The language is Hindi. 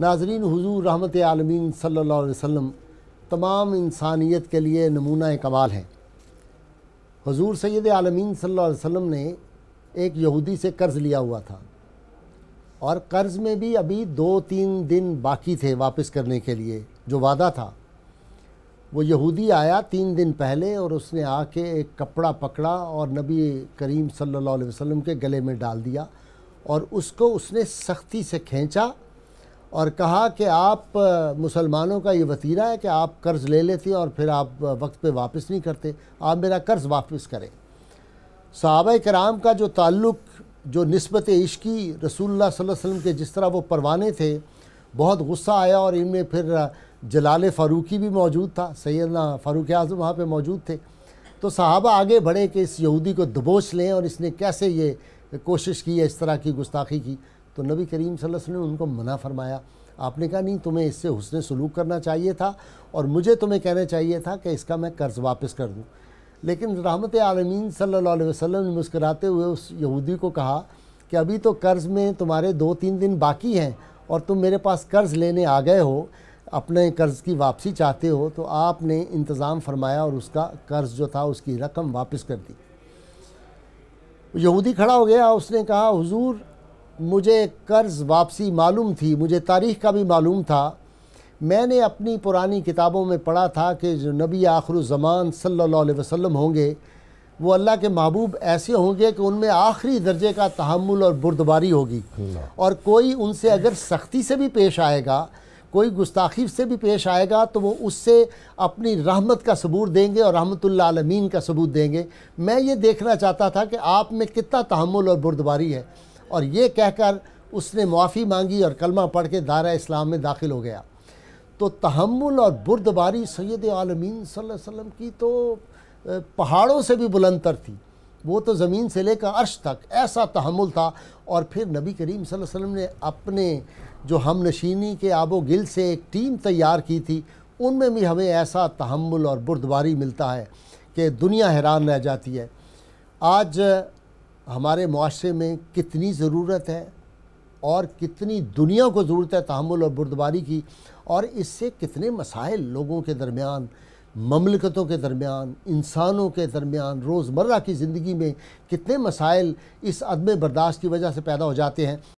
नाजरीन हुजूर रहमत आलमीन सल्लल्लाहु अलैहि वसल्लम तमाम इंसानियत के लिए नमूना कमाल हैं हुजूर सैद आलमीन सल्लल्लाहु अलैहि वसल्लम ने एक यहूदी से कर्ज़ लिया हुआ था और कर्ज़ में भी अभी दो तीन दिन बाकी थे वापस करने के लिए जो वादा था वो यहूदी आया तीन दिन पहले और उसने आके एक कपड़ा पकड़ा और नबी करीम सल्लल्लाहु अलैहि वसल्लम के गले में डाल दिया और उसको उसने सख्ती से खींचा और कहा कि आप मुसलमानों का ये वतीरा है कि आप कर्ज़ ले लेते और फिर आप वक्त पे वापस नहीं करते आप मेरा कर्ज़ वापस करें सहाब कराम का जो ताल्लुक़ जो नस्बत इश्की रसूलुल्लाह सल्लल्लाहु अलैहि वसल्लम के जिस तरह वो परवाने थे बहुत गुस्सा आया और इनमें फिर जलाल फ़ारूकी भी मौजूद था सैदना फ़ारूक आज़म वहाँ पर मौजूद थे तो साहबा आगे बढ़े कि इस यहूदी को दबोच लें और इसने कैसे ये कोशिश की है इस तरह की गुस्ताखी की तो नबी करीम वसल्लम ने उनको मना फरमाया आपने कहा नहीं तुम्हें इससे हुसन सलूक करना चाहिए था और मुझे तुम्हें कहना चाहिए था कि इसका मैं कर्ज़ वापस कर दूँ लेकिन रहमत आलमीन सल्ला वसलम ने मुस्कराते हुए उस यहूदी को कहा कि अभी तो कर्ज़ में तुम्हारे दो तीन दिन बाकी हैं और तुम मेरे पास कर्ज़ लेने आ गए हो अपने कर्ज़ की वापसी चाहते हो तो आपने इंतज़ाम फरमाया और उसका कर्ज़ जो था उसकी रकम वापस कर दी यहूदी खड़ा हो गया उसने कहा हुजूर मुझे कर्ज़ वापसी मालूम थी मुझे तारीख़ का भी मालूम था मैंने अपनी पुरानी किताबों में पढ़ा था कि जो नबी आखरुज़मान सल्लल्लाहु अलैहि वसल्लम होंगे वो अल्लाह के महबूब ऐसे होंगे कि उनमें आखिरी दर्जे का तहमुल और बुरदबारी होगी और कोई उनसे अगर सख्ती से भी पेश आएगा कोई गुस्ताखी से भी पेश आएगा तो वो उससे अपनी रहमत का सबूत देंगे और रहमतुल्ला आलमीन का सबूत देंगे मैं ये देखना चाहता था कि आप में कितना तहमुल और बुरदबारी है और ये कहकर उसने माफ़ी मांगी और कलमा पढ़ के दारा इस्लाम में दाखिल हो गया तो तहमुल और बुरदबारी सैद आलमीन वसल्लम की तो पहाड़ों से भी बुलंदर थी वो तो ज़मीन से लेकर अर्श तक ऐसा तहमुल था और फिर नबी करीम वसल्लम ने अपने जो हम नशीनी के आबो गिल से एक टीम तैयार की थी उनमें भी हमें ऐसा तहमुल और बुरदबारी मिलता है कि दुनिया हैरान रह जाती है आज हमारे माशरे में कितनी ज़रूरत है और कितनी दुनिया को ज़रूरत है तहमुल और बुरदबारी की और इससे कितने मसाइल लोगों के दरमियान ममलकतों के दरमियान इंसानों के दरमियान रोज़मर्रा की ज़िंदगी में कितने मसाइल इस अदम बर्दाश्त की वजह से पैदा हो जाते हैं